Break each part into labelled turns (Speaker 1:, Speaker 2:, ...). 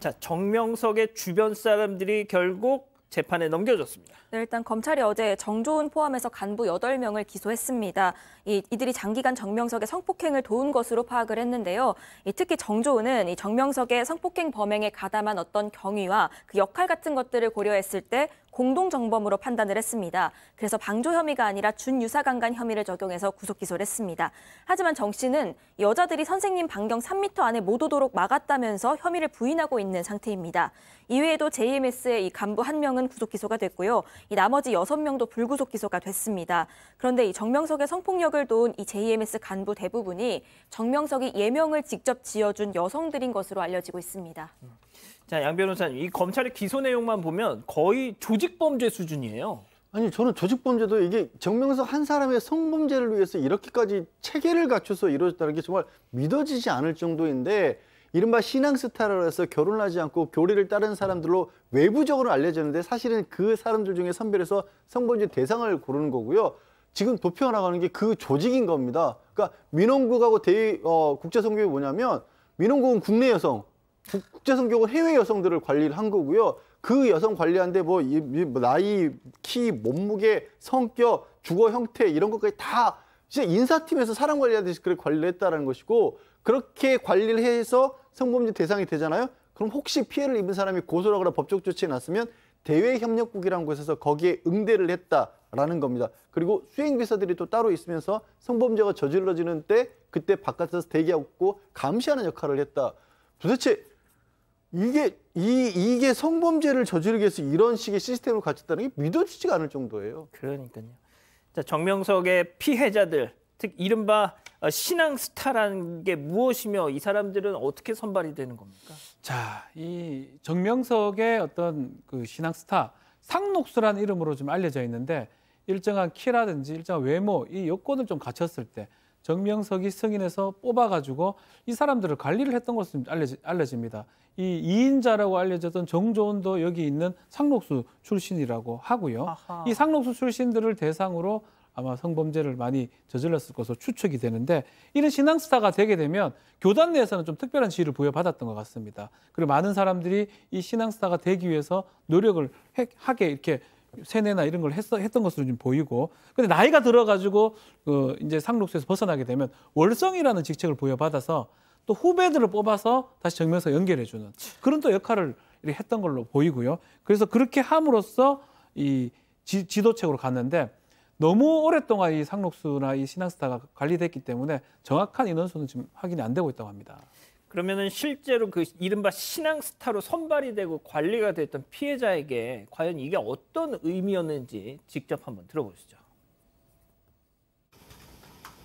Speaker 1: 자, 정명석의 주변 사람들이 결국 재판에 넘겨졌습니다.
Speaker 2: 네, 일단 검찰이 어제 정조은 포함해서 간부 8명을 기소했습니다. 이, 이들이 장기간 정명석의 성폭행을 도운 것으로 파악을 했는데요. 이, 특히 정조은은 이 정명석의 성폭행 범행에 가담한 어떤 경위와 그 역할 같은 것들을 고려했을 때 공동정범으로 판단을 했습니다. 그래서 방조 혐의가 아니라 준유사강간 혐의를 적용해서 구속 기소를 했습니다. 하지만 정 씨는 여자들이 선생님 반경 3m 안에 못 오도록 막았다면서 혐의를 부인하고 있는 상태입니다. 이외에도 JMS의 이 간부 한 명은 구속 기소가 됐고요. 이 나머지 6명도 불구속 기소가 됐습니다. 그런데 이 정명석의 성폭력을 도운 이 JMS 간부 대부분이 정명석이 예명을 직접 지어준 여성들인 것으로 알려지고 있습니다.
Speaker 1: 자, 양 변호사님, 이 검찰의 기소 내용만 보면 거의 조직 범죄 수준이에요.
Speaker 3: 아니, 저는 조직 범죄도 이게 정명수 한 사람의 성범죄를 위해서 이렇게까지 체계를 갖춰서 이루어졌다는 게 정말 믿어지지 않을 정도인데 이른바 신앙스타라고 해서 결혼하지 않고 교리를 따른 사람들로 외부적으로 알려졌는데 사실은 그 사람들 중에 선별해서 성범죄 대상을 고르는 거고요. 지금 도표 나가는 게 그 조직인 겁니다. 그러니까 민원국하고 대의 어, 국제성격이 뭐냐면 민원국은 국내 여성, 국제 성격은 해외 여성들을 관리를 한 거고요. 그 여성 관리하는데 뭐, 이, 이, 나이, 키, 몸무게, 성격, 주거 형태 이런 것까지 다 진짜 인사팀에서 사람 관리하듯이 그렇게 관리를 했다는 것이고 그렇게 관리를 해서 성범죄 대상이 되잖아요. 그럼 혹시 피해를 입은 사람이 고소를 하거나 법적 조치에 났으면 대외협력국이라는 곳에서 거기에 응대를 했다라는 겁니다. 그리고 수행비서들이 또 따로 있으면서 성범죄가 저질러지는 때 그때 바깥에서 대기하고 감시하는 역할을 했다. 도대체 이게 이 이게 성범죄를 저지르기 위해서 이런 식의 시스템을 갖췄다는 게 믿어지지가 않을 정도예요. 그러니까요.
Speaker 1: 자, 정명석의 피해자들, 즉 이른바 어, 신앙 스타라는 게 무엇이며 이 사람들은 어떻게 선발이 되는 겁니까?
Speaker 4: 자, 이 정명석의 어떤 그 신앙 스타 상록수라는 이름으로 좀 알려져 있는데 일정한 키라든지 일정한 외모 이 요건을 좀 갖췄을 때 정명석이 승인해서 뽑아가지고 이 사람들을 관리를 했던 것으로 알려지, 니다이이인자라고 알려졌던 정조원도 여기 있는 상록수 출신이라고 하고요. 아하. 이 상록수 출신들을 대상으로 아마 성범죄를 많이 저질렀을 것으로 추측이 되는데 이런 신앙스타가 되게 되면 교단 내에서는 좀 특별한 지위를 부여받았던 것 같습니다. 그리고 많은 사람들이 이 신앙스타가 되기 위해서 노력을 하게 이렇게 세뇌나 이런 걸 했어, 했던 것으로 좀 보이고 근데 나이가 들어가지고 그 이제 상록수에서 벗어나게 되면 월성이라는 직책을 부여받아서 또 후배들을 뽑아서 다시 정면서 연결해 주는 그런 또 역할을 했던 걸로 보이고요. 그래서 그렇게 함으로써 이 지, 지도책으로 갔는데 너무 오랫동안 이 상록수나 이 신앙스타가 관리됐기 때문에 정확한 인원수는 지금 확인이 안 되고 있다고 합니다.
Speaker 1: 그러면은 실제로 그 이른바 신앙 스타로 선발이 되고 관리가 됐던 피해자에게 과연 이게 어떤 의미였는지 직접 한번 들어보시죠.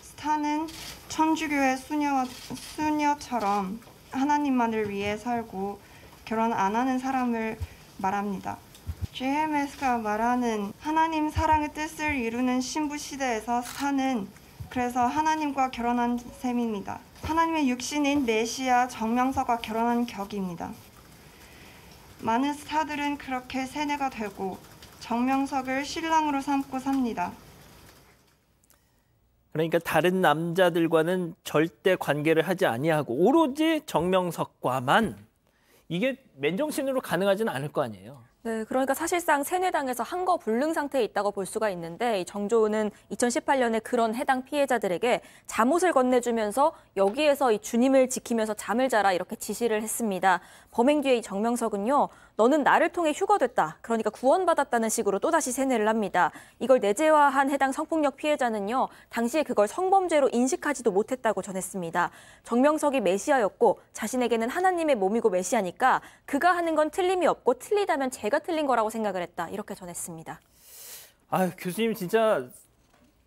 Speaker 1: 스타는 천주교의 수녀, 수녀처럼 하나님만을 위해 살고 결혼 안 하는 사람을 말합니다. JMS가 말하는 하나님 사랑의 뜻을 이루는 신부 시대에서 스타는 그래서 하나님과 결혼한 셈입니다. 하나님의 육신인 메시아 정명서가 결혼한 격입니다. 많은 스타들은 그렇게 세뇌가 되고 정명석을 신랑으로 삼고 삽니다. 그러니까 다른 남자들과는 절대 관계를 하지 아니하고 오로지 정명석과만 이게 맨정신으로 가능하지는 않을 거 아니에요.
Speaker 2: 네, 그러니까 사실상 새누당에서 한 거 불능 상태에 있다고 볼 수가 있는데 정조은은 2018년에 그런 해당 피해자들에게 잠옷을 건네주면서 여기에서 이 주님을 지키면서 잠을 자라 이렇게 지시를 했습니다. 범행 뒤에 이 정명석은요. 너는 나를 통해 휴거됐다. 그러니까 구원받았다는 식으로 또다시 세뇌를 합니다. 이걸 내재화한 해당 성폭력 피해자는요. 당시에 그걸 성범죄로 인식하지도 못했다고 전했습니다. 정명석이 메시아였고 자신에게는 하나님의 몸이고 메시아니까 그가 하는 건 틀림이 없고 틀리다면 제가 틀린 거라고 생각을 했다. 이렇게 전했습니다.
Speaker 5: 아, 교수님 진짜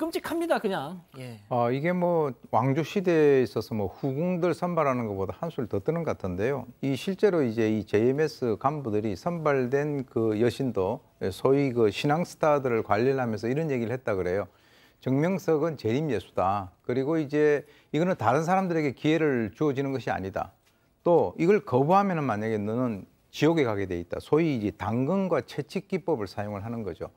Speaker 1: 끔찍합니다, 그냥. 예.
Speaker 5: 아, 이게 뭐 왕조 시대에 있어서 뭐 후궁들 선발하는 것보다 한술 더 뜨는 것 같은데요. 이 실제로 이제 이 JMS 간부들이 선발된 그 여신도 소위 그 신앙 스타들을 관리하면서 이런 얘기를 했다 그래요. 정명석은 재림 예수다. 그리고 이제 이거는 다른 사람들에게 기회를 주어지는 것이 아니다. 또 이걸 거부하면 만약에 너는 지옥에 가게 돼 있다. 소위 이제 당근과 채찍 기법을 사용을 하는 거죠.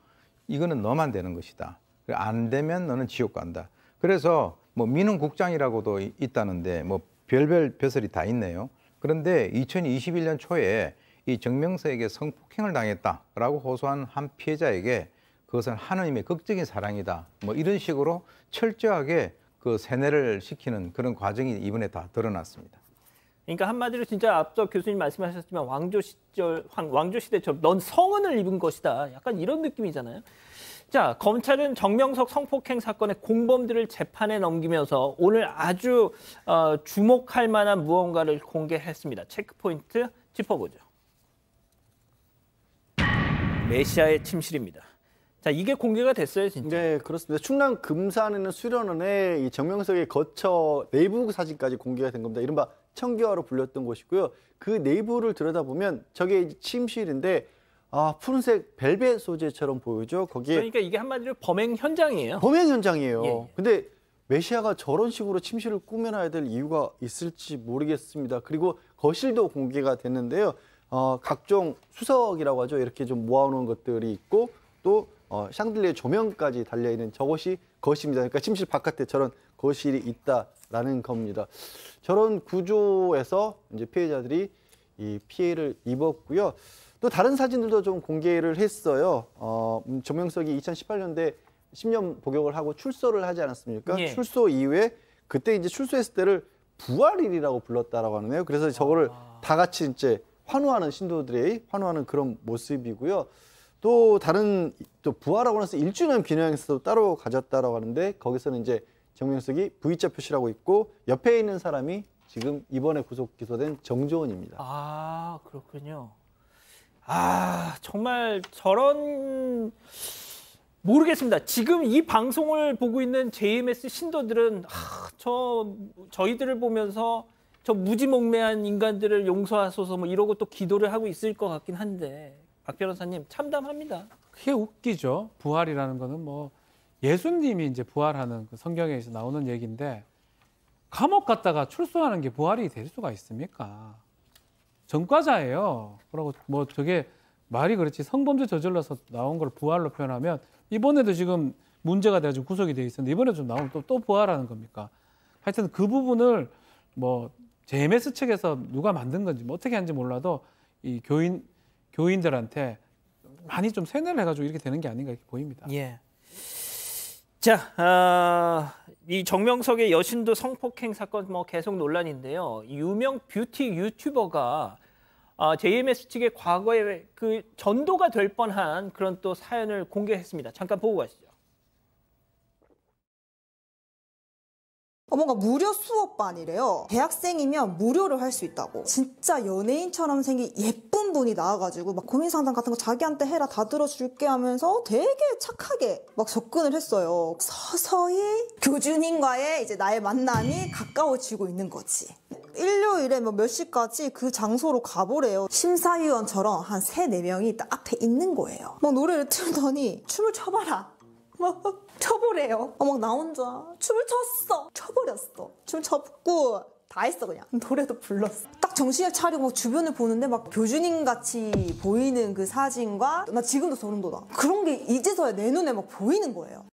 Speaker 5: 이거는 너만 되는 것이다. 안 되면 너는 지옥 간다. 그래서 뭐 미는 국장이라고도 있다는데 뭐 별별 벼슬이 다 있네요. 그런데 2021년 초에 이 정명서에게 성폭행을 당했다라고 호소한 한 피해자에게 그것은 하느님의 극적인 사랑이다. 뭐 이런 식으로 철저하게 그 세뇌를 시키는 그런 과정이 이번에 다 드러났습니다.
Speaker 1: 그러니까 한마디로 진짜 앞서 교수님 말씀하셨지만 왕조 시절 왕조 시대처럼 넌 성은을 입은 것이다. 약간 이런 느낌이잖아요. 자, 검찰은 정명석 성폭행 사건의 공범들을 재판에 넘기면서 오늘 아주 어, 주목할 만한 무언가를 공개했습니다. 체크포인트 짚어보죠.
Speaker 3: 메시아의 침실입니다. 자, 이게 공개가 됐어요, 진짜. 네, 그렇습니다. 충남 금산에는 수련원에 이 정명석의 거처 내부 사진까지 공개가 된 겁니다. 이른바 청교화로 불렸던 곳이고요. 그 내부를 들여다보면 저게 침실인데 아, 푸른색 벨벳 소재처럼 보이죠. 거기에 그러니까
Speaker 1: 이게 한마디로 범행 현장이에요.
Speaker 3: 범행 현장이에요. 예, 예, 근데 메시아가 저런 식으로 침실을 꾸며놔야 될 이유가 있을지 모르겠습니다. 그리고 거실도 공개가 됐는데요. 어, 각종 수석이라고 하죠. 이렇게 좀 모아놓은 것들이 있고 또 어, 샹들리에 조명까지 달려있는 저것이 거실입니다. 그러니까 침실 바깥에 저런 거실이 있다라는 겁니다. 저런 구조에서 이제 피해자들이 이 피해를 입었고요. 또 다른 사진들도 좀 공개를 했어요. 어, 음, 조명석이 2018년대 10년 복역을 하고 출소를 하지 않았습니까? 예. 출소 이후에 그때 이제 출소했을 때를 부활일이라고 불렀다라고 하는데요. 그래서 저거를 아. 다 같이 이제 환호하는 신도들의 환호하는 그런 모습이고요. 또 다른 또 부활하고 나서 1주년 기념 행사도 따로 가졌다라고 하는데 거기서는 이제 정명석이 V자 표시라고 있고 옆에 있는 사람이 지금 이번에 구속 기소된 정조원입니다. 아
Speaker 1: 그렇군요.
Speaker 3: 아
Speaker 1: 정말 저런 모르겠습니다. 지금 이 방송을 보고 있는 JMS 신도들은 아, 저 저희들을 보면서 저 무지몽매한 인간들을 용서하소서 뭐 이러고 또 기도를 하고 있을 것 같긴 한데 박 변호사님 참담합니다. 그게 웃기죠.
Speaker 4: 부활이라는 거는 뭐 예수님이 이제 부활하는 그 성경에서 나오는 얘기인데 감옥 갔다가 출소하는 게 부활이 될 수가 있습니까? 전과자예요. 그러고 뭐 저게 말이 그렇지 성범죄 저질러서 나온 걸 부활로 표현하면 이번에도 지금 문제가 돼가지고 구속이 돼 있었는데 이번에 좀 나오면 또, 또 부활하는 겁니까? 하여튼 그 부분을 뭐 JMS 측에서 누가 만든 건지 뭐 어떻게 한지 몰라도 이 교인 교인들한테 많이 좀 세뇌를 해가지고 이렇게 되는 게 아닌가 이렇게 보입니다.
Speaker 1: 예. 자, 아, 이 정명석의 여신도 성폭행 사건 뭐 계속 논란인데요. 유명 뷰티 유튜버가 아, JMS 측의 과거에 그 전도가 될 뻔한 그런 또 사연을 공개했습니다. 잠깐 보고 가시죠. 어, 뭔가 무료 수업반이래요. 대학생이면 무료로 할 수 있다고. 진짜 연예인처럼 생긴
Speaker 2: 예쁜 분이 나와가지고 막 고민 상담 같은 거 자기한테 해라 다 들어줄게 하면서 되게 착하게 막 접근을 했어요. 서서히 교주님과의 이제 나의 만남이 가까워지고 있는 거지. 일요일에 뭐 몇 시까지 그 장소로 가보래요. 심사위원처럼 한 3, 4명이 딱 앞에 있는 거예요. 막 노래를 틀더니 춤을 춰봐라. 막 쳐버려요. 어, 막나 혼자 춤을 췄어. 쳐버렸어. 춤 췄고 다 했어 그냥. 노래도 불렀어. 딱 정신을 차리고 주변을 보는데 막 교주님 같이 보이는 그 사진과 나 지금도 소름 돋아. 그런 게 이제서야 내 눈에 막 보이는 거예요.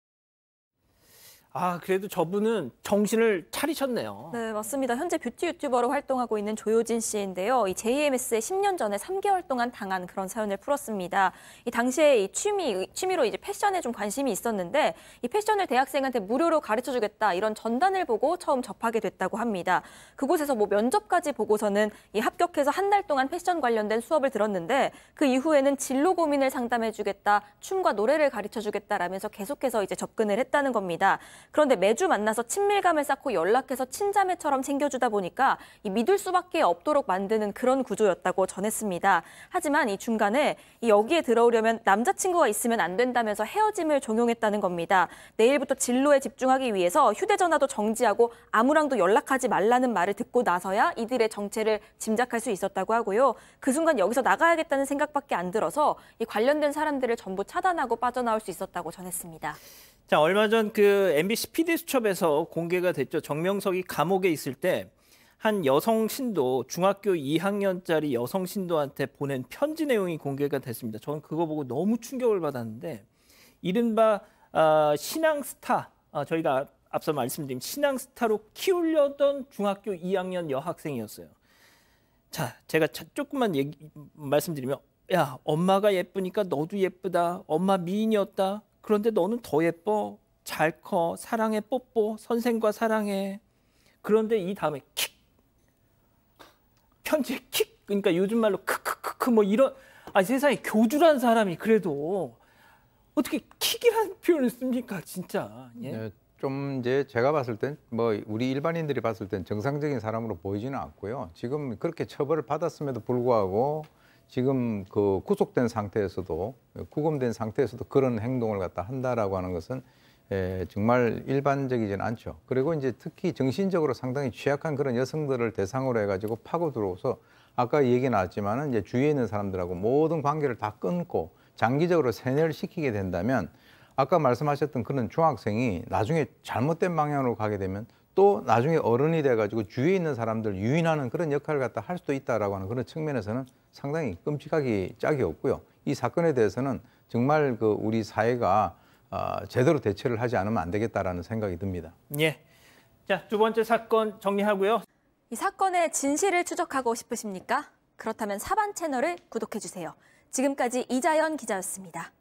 Speaker 1: 아, 그래도 저분은 정신을 차리셨네요.
Speaker 2: 네, 맞습니다. 현재 뷰티 유튜버로 활동하고 있는 조효진 씨인데요. 이 JMS에 10년 전에 3개월 동안 당한 그런 사연을 풀었습니다. 이 당시에 이 취미, 취미로 이제 패션에 좀 관심이 있었는데 이 패션을 대학생한테 무료로 가르쳐 주겠다 이런 전단을 보고 처음 접하게 됐다고 합니다. 그곳에서 뭐 면접까지 보고서는 이 합격해서 한 달 동안 패션 관련된 수업을 들었는데 그 이후에는 진로 고민을 상담해 주겠다, 춤과 노래를 가르쳐 주겠다라면서 계속해서 이제 접근을 했다는 겁니다. 그런데 매주 만나서 친밀감을 쌓고 연락해서 친자매처럼 챙겨주다 보니까 이 믿을 수밖에 없도록 만드는 그런 구조였다고 전했습니다. 하지만 이 중간에 이 여기에 들어오려면 남자친구가 있으면 안 된다면서 헤어짐을 종용했다는 겁니다. 내일부터 진로에 집중하기 위해서 휴대전화도 정지하고 아무랑도 연락하지 말라는 말을 듣고 나서야 이들의 정체를 짐작할 수 있었다고 하고요. 그 순간 여기서 나가야겠다는 생각밖에 안 들어서 이 관련된 사람들을 전부 차단하고 빠져나올 수 있었다고 전했습니다.
Speaker 1: 자, 얼마 전 그 MBC PD 수첩에서 공개가 됐죠. 정명석이 감옥에 있을 때 한 여성 신도 중학교 2학년짜리 여성 신도한테 보낸 편지 내용이 공개가 됐습니다. 저는 그거 보고 너무 충격을 받았는데 이른바 어, 신앙 스타 어, 저희가 앞서 말씀드린 신앙 스타로 키우려던 중학교 2학년 여학생이었어요. 자, 제가 조금만 얘기, 말씀드리면 야, 엄마가 예쁘니까 너도 예쁘다. 엄마 미인이었다. 그런데 너는 더 예뻐. 잘 커. 사랑해. 뽀뽀. 선생과 사랑해. 그런데 이 다음에 킥. 편지 킥. 그러니까 요즘 말로 크크크크 뭐 이런 아 세상에 교주란 사람이 그래도 어떻게 킥이라는 표현을 씁니까 진짜 예?
Speaker 5: 네, 좀 이제 제가 봤을 땐뭐 우리 일반인들이 봤을 땐 정상적인 사람으로 보이지는 않고요 지금 그렇게 처벌을 받았음에도 불구하고 지금 그 구속된 상태에서도 구금된 상태에서도 그런 행동을 갖다 한다라고 하는 것은 예, 정말 일반적이진 않죠. 그리고 이제 특히 정신적으로 상당히 취약한 그런 여성들을 대상으로 해가지고 파고 들어서 아까 얘기 나왔지만은 이제 주위에 있는 사람들하고 모든 관계를 다 끊고 장기적으로 세뇌를 시키게 된다면 아까 말씀하셨던 그런 중학생이 나중에 잘못된 방향으로 가게 되면 또 나중에 어른이 돼가지고 주위에 있는 사람들 유인하는 그런 역할을 갖다 할 수도 있다라고 하는 그런 측면에서는 상당히 끔찍하기 짝이 없고요. 이 사건에 대해서는 정말 그 우리 사회가 어, 제대로 대처를 하지 않으면 안 되겠다라는 생각이 듭니다.
Speaker 1: 예. 자, 두 번째 사건 정리하고요.
Speaker 2: 이 사건의 진실을 추적하고 싶으십니까? 그렇다면 사반
Speaker 4: 채널을 구독해 주세요. 지금까지 이자연 기자였습니다.